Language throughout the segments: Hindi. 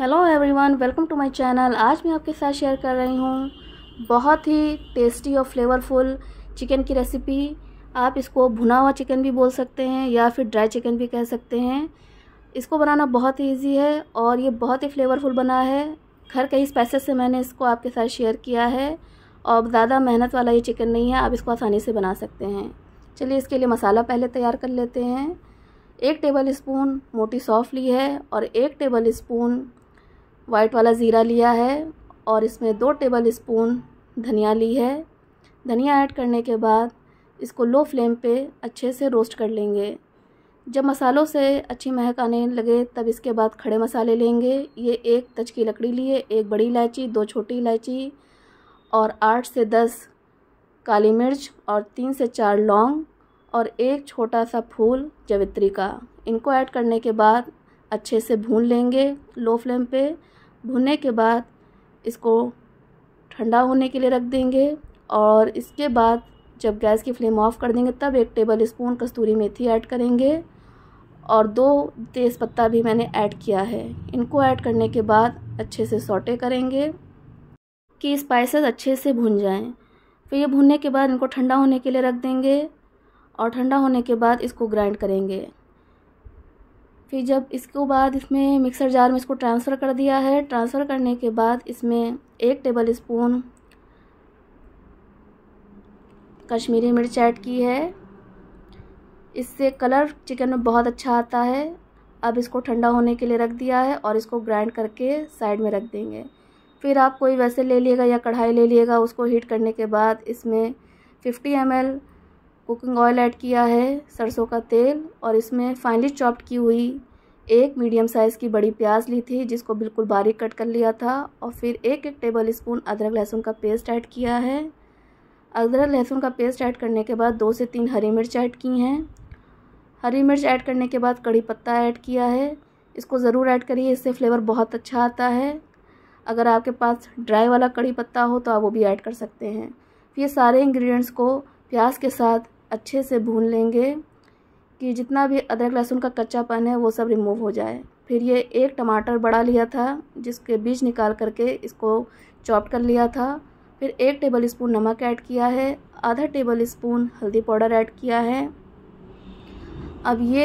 hello everyone welcome to my channel आज मैं आपके साथ शेयर कर रही हूँ बहुत ही टेस्टी और फ्लेवरफुल चिकन की रेसिपी आप इसको भुना हुआ चिकन भी बोल सकते हैं या फिर ड्राई चिकन भी कह सकते हैं इसको बनाना बहुत ही ईजी है और ये बहुत ही फ्लेवरफुल बना है घर कई स्पाइसेस से मैंने इसको आपके साथ शेयर किया है और ज़्यादा मेहनत वाला ये चिकन नहीं है आप इसको आसानी से बना सकते हैं चलिए इसके लिए मसाला पहले तैयार कर लेते हैं एक टेबल स्पून मोटी सौफ ली है और एक टेबल स्पून वाइट वाला ज़ीरा लिया है और इसमें दो टेबल स्पून धनिया ली है धनिया ऐड करने के बाद इसको लो फ्लेम पे अच्छे से रोस्ट कर लेंगे जब मसालों से अच्छी महक आने लगे तब इसके बाद खड़े मसाले लेंगे ये एक तज की लकड़ी लिए एक बड़ी इलायची दो छोटी इलायची और आठ से दस काली मिर्च और तीन से चार लौंग और एक छोटा सा फूल जवित्री का इनको ऐड करने के बाद अच्छे से भून लेंगे लो फ्लेम पे भुनने के बाद इसको ठंडा होने के लिए रख देंगे और इसके बाद जब गैस की फ्लेम ऑफ कर देंगे तब एक टेबल स्पून कस्तूरी मेथी ऐड करेंगे और दो तेज़ पत्ता भी मैंने ऐड किया है इनको ऐड करने के बाद अच्छे से सोटे करेंगे कि स्पाइसेस अच्छे से भुन जाएं फिर ये भुनने के बाद इनको ठंडा होने के लिए रख देंगे और ठंडा होने के बाद इसको ग्राइंड करेंगे फिर जब इसके बाद इसमें मिक्सर जार में इसको ट्रांसफ़र कर दिया है ट्रांसफ़र करने के बाद इसमें एक टेबल स्पून कश्मीरी मिर्च ऐड की है इससे कलर चिकन में बहुत अच्छा आता है अब इसको ठंडा होने के लिए रख दिया है और इसको ग्राइंड करके साइड में रख देंगे फिर आप कोई वैसे ले लीजिएगा या कढ़ाई ले लीजिएगा उसको हीट करने के बाद इसमें 50 एम कुकिंग ऑयल ऐड किया है सरसों का तेल और इसमें फाइनली चॉप्ड की हुई एक मीडियम साइज़ की बड़ी प्याज ली थी जिसको बिल्कुल बारीक कट कर लिया था और फिर एक एक टेबल स्पून अदरक लहसुन का पेस्ट ऐड किया है अदरक लहसुन का पेस्ट ऐड करने के बाद दो से तीन हरी मिर्च ऐड की हैं हरी मिर्च ऐड करने के बाद कड़ी पत्ता ऐड किया है इसको ज़रूर ऐड करिए इससे फ्लेवर बहुत अच्छा आता है अगर आपके पास ड्राई वाला कड़ी पत्ता हो तो आप वो भी ऐड कर सकते हैं फिर सारे इंग्रेडिएंट्स को प्याज के साथ अच्छे से भून लेंगे कि जितना भी अदरक लहसुन का कच्चापन है वो सब रिमूव हो जाए फिर ये एक टमाटर बड़ा लिया था जिसके बीज निकाल करके इसको चॉप कर लिया था फिर एक टेबल स्पून नमक ऐड किया है आधा टेबल स्पून हल्दी पाउडर ऐड किया है अब ये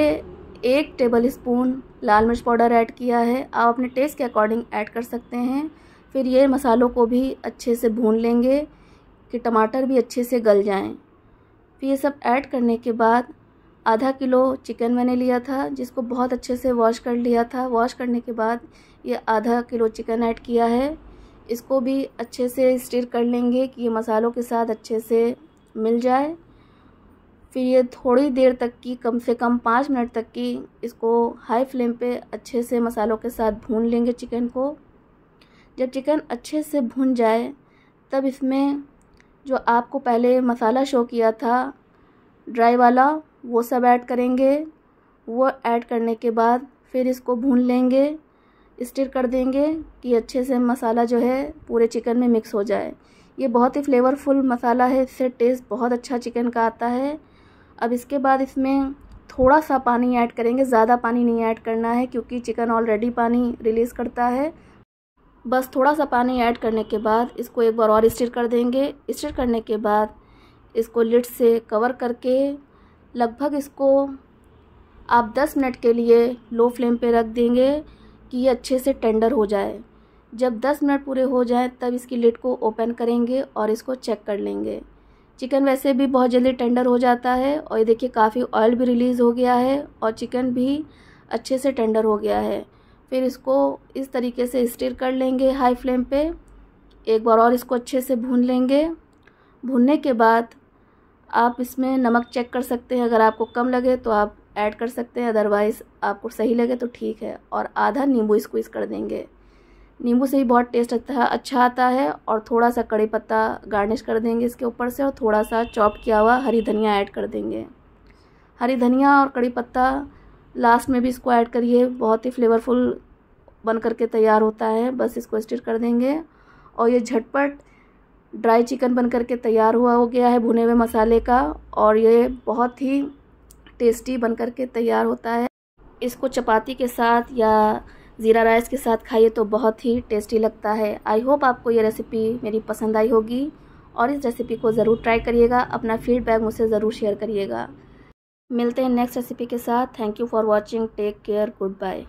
एक टेबल स्पून लाल मिर्च पाउडर ऐड किया है आप अपने टेस्ट के अकॉर्डिंग ऐड कर सकते हैं फिर ये मसालों को भी अच्छे से भून लेंगे कि टमाटर भी अच्छे से गल जाएँ फिर तो ये सब ऐड करने के बाद आधा किलो चिकन मैंने लिया था जिसको बहुत अच्छे से वॉश कर लिया था वॉश करने के बाद ये आधा किलो चिकन ऐड किया है इसको भी अच्छे से स्टिर कर लेंगे कि ये मसालों के साथ अच्छे से मिल जाए फिर ये थोड़ी देर तक की कम से कम पाँच मिनट तक की इसको हाई फ्लेम पे अच्छे से मसालों के साथ भून लेंगे चिकन को जब चिकन अच्छे से भून जाए तब इसमें जो आपको पहले मसाला शो किया था ड्राई वाला वो सब ऐड करेंगे वो ऐड करने के बाद फिर इसको भून लेंगे स्टिर कर देंगे कि अच्छे से मसाला जो है पूरे चिकन में मिक्स हो जाए ये बहुत ही फ्लेवरफुल मसाला है इससे टेस्ट बहुत अच्छा चिकन का आता है अब इसके बाद इसमें थोड़ा सा पानी ऐड करेंगे ज़्यादा पानी नहीं ऐड करना है क्योंकि चिकन ऑलरेडी पानी रिलीज़ करता है बस थोड़ा सा पानी ऐड करने के बाद इसको एक बार और स्टिर कर देंगे स्टिर करने के बाद इसको लिट से कवर करके लगभग इसको आप 10 मिनट के लिए लो फ्लेम पे रख देंगे कि ये अच्छे से टेंडर हो जाए जब 10 मिनट पूरे हो जाए तब इसकी लिट को ओपन करेंगे और इसको चेक कर लेंगे चिकन वैसे भी बहुत जल्दी टेंडर हो जाता है और ये देखिए काफ़ी ऑयल भी रिलीज़ हो गया है और चिकन भी अच्छे से टेंडर हो गया है फिर इसको इस तरीके से स्टिर कर लेंगे हाई फ्लेम पे एक बार और इसको अच्छे से भून लेंगे भूनने के बाद आप इसमें नमक चेक कर सकते हैं अगर आपको कम लगे तो आप ऐड कर सकते हैं अदरवाइज़ आपको सही लगे तो ठीक है और आधा नींबू स्क्वीज़ कर देंगे नींबू से ही बहुत टेस्ट अच्छा अच्छा आता है और थोड़ा सा कड़ी पत्ता गार्निश कर देंगे इसके ऊपर से और थोड़ा सा चॉप किया हुआ हरी धनिया ऐड कर देंगे हरी धनिया और कड़ी पत्ता लास्ट में भी इसको ऐड करिए बहुत ही फ्लेवरफुल बन करके तैयार होता है बस इसको स्टिर कर देंगे और ये झटपट ड्राई चिकन बन करके तैयार हुआ हो गया है भुने हुए मसाले का और ये बहुत ही टेस्टी बन करके तैयार होता है इसको चपाती के साथ या ज़ीरा राइस के साथ खाइए तो बहुत ही टेस्टी लगता है आई होप आपको ये रेसिपी मेरी पसंद आई होगी और इस रेसिपी को ज़रूर ट्राई करिएगा अपना फीडबैक मुझसे ज़रूर शेयर करिएगा मिलते हैं नेक्स्ट रेसिपी के साथ thank you for watching take care good bye